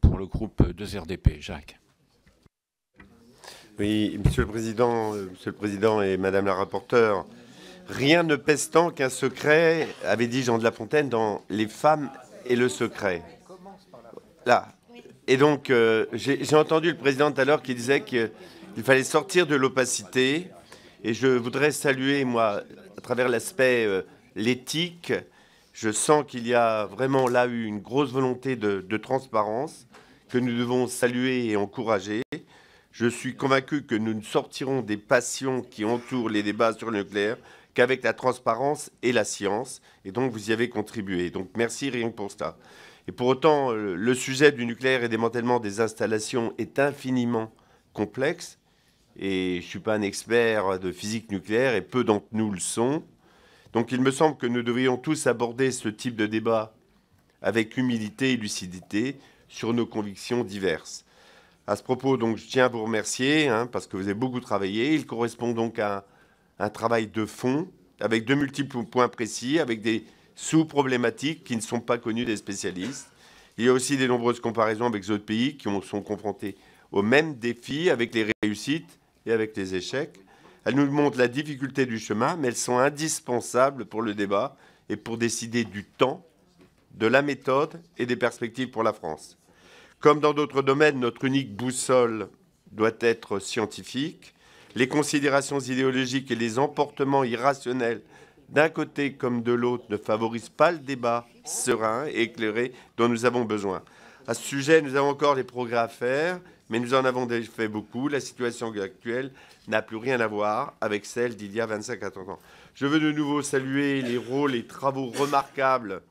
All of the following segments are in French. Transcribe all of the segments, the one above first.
pour le groupe 2RDP. Jacques. Oui, Monsieur le Président, euh, Monsieur le Président et Madame la rapporteure, rien ne pèse tant qu'un secret, avait dit Jean de La Fontaine dans Les femmes et le secret. Là. Et donc, euh, j'ai entendu le Président tout à l'heure qui disait qu'il fallait sortir de l'opacité. Et je voudrais saluer, moi, à travers l'aspect euh, l'éthique, je sens qu'il y a vraiment là eu une grosse volonté de, transparence que nous devons saluer et encourager. Je suis convaincu que nous ne sortirons des passions qui entourent les débats sur le nucléaire qu'avec la transparence et la science. Et donc, vous y avez contribué. Donc, merci rien que pour ça. Et pour autant, euh, le sujet du nucléaire et démantèlement des installations est infiniment complexe. Et je ne suis pas un expert de physique nucléaire, et peu d'entre nous le sont. Donc il me semble que nous devrions tous aborder ce type de débat avec humilité et lucidité sur nos convictions diverses. À ce propos, donc, je tiens à vous remercier hein, parce que vous avez beaucoup travaillé. Il correspond donc à un, travail de fond avec de multiples points précis, avec des sous-problématiques qui ne sont pas connues des spécialistes. Il y a aussi des nombreuses comparaisons avec d'autres pays qui sont confrontés aux mêmes défis avec les réussites et avec les échecs. Elles nous montrent la difficulté du chemin, mais elles sont indispensables pour le débat et pour décider du temps, de la méthode et des perspectives pour la France. Comme dans d'autres domaines, notre unique boussole doit être scientifique. Les considérations idéologiques et les emportements irrationnels d'un côté comme de l'autre ne favorisent pas le débat serein et éclairé dont nous avons besoin. À ce sujet, nous avons encore des progrès à faire, mais nous en avons déjà fait beaucoup. La situation actuelle n'a plus rien à voir avec celle d'il y a 25 à 30 ans. Je veux de nouveau saluer les rôles et travaux remarquables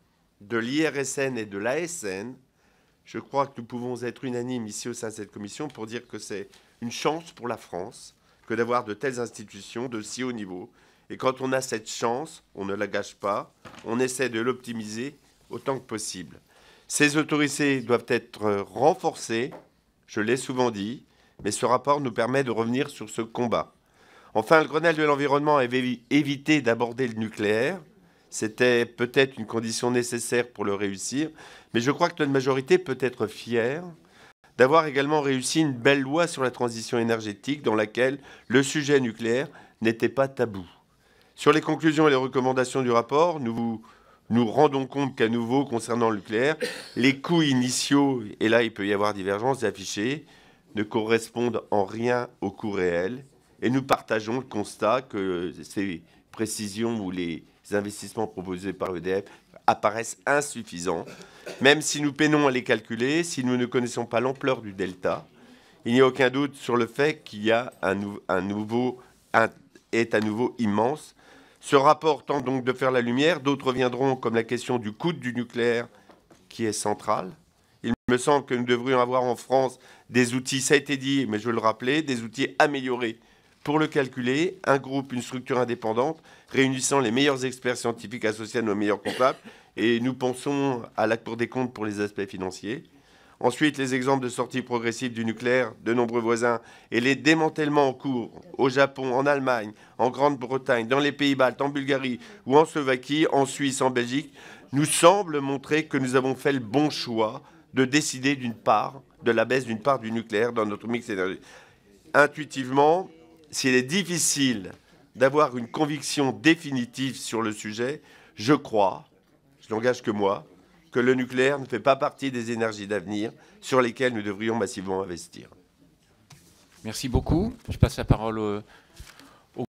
de l'IRSN et de l'ASN. Je crois que nous pouvons être unanimes ici au sein de cette commission pour dire que c'est une chance pour la France que d'avoir de telles institutions de si haut niveau. Et quand on a cette chance, on ne la gâche pas, on essaie de l'optimiser autant que possible. Ces autorités doivent être renforcées, je l'ai souvent dit, mais ce rapport nous permet de revenir sur ce combat. Enfin, le Grenelle de l'environnement avait évité d'aborder le nucléaire. C'était peut-être une condition nécessaire pour le réussir, mais je crois que notre majorité peut être fière d'avoir également réussi une belle loi sur la transition énergétique dans laquelle le sujet nucléaire n'était pas tabou. Sur les conclusions et les recommandations du rapport, nous vous nous rendons compte qu'à nouveau, concernant le nucléaire, les coûts initiaux, et là il peut y avoir divergence d'affichés, ne correspondent en rien aux coûts réels. Et nous partageons le constat que ces précisions ou les investissements proposés par l'EDF apparaissent insuffisants, même si nous peinons à les calculer, si nous ne connaissons pas l'ampleur du delta. Il n'y a aucun doute sur le fait qu'il y a un, nouveau est à nouveau immense ce rapport tente donc de faire la lumière. D'autres viendront, comme la question du coût du nucléaire, qui est centrale. Il me semble que nous devrions avoir en France des outils, ça a été dit, mais je veux le rappeler, des outils améliorés pour le calculer, un groupe, une structure indépendante, réunissant les meilleurs experts scientifiques associés à nos meilleurs comptables. Et nous pensons à la Cour des comptes pour les aspects financiers. Ensuite, les exemples de sortie progressive du nucléaire de nombreux voisins et les démantèlements en cours au Japon, en Allemagne, en Grande-Bretagne, dans les Pays-Baltes, en Bulgarie ou en Slovaquie, en Suisse, en Belgique, nous semblent montrer que nous avons fait le bon choix de décider d'une part de la baisse d'une part du nucléaire dans notre mix énergétique. Intuitivement, s'il est difficile d'avoir une conviction définitive sur le sujet, je crois, je n'engage que moi, que le nucléaire ne fait pas partie des énergies d'avenir sur lesquelles nous devrions massivement investir. Merci beaucoup. Je passe la parole au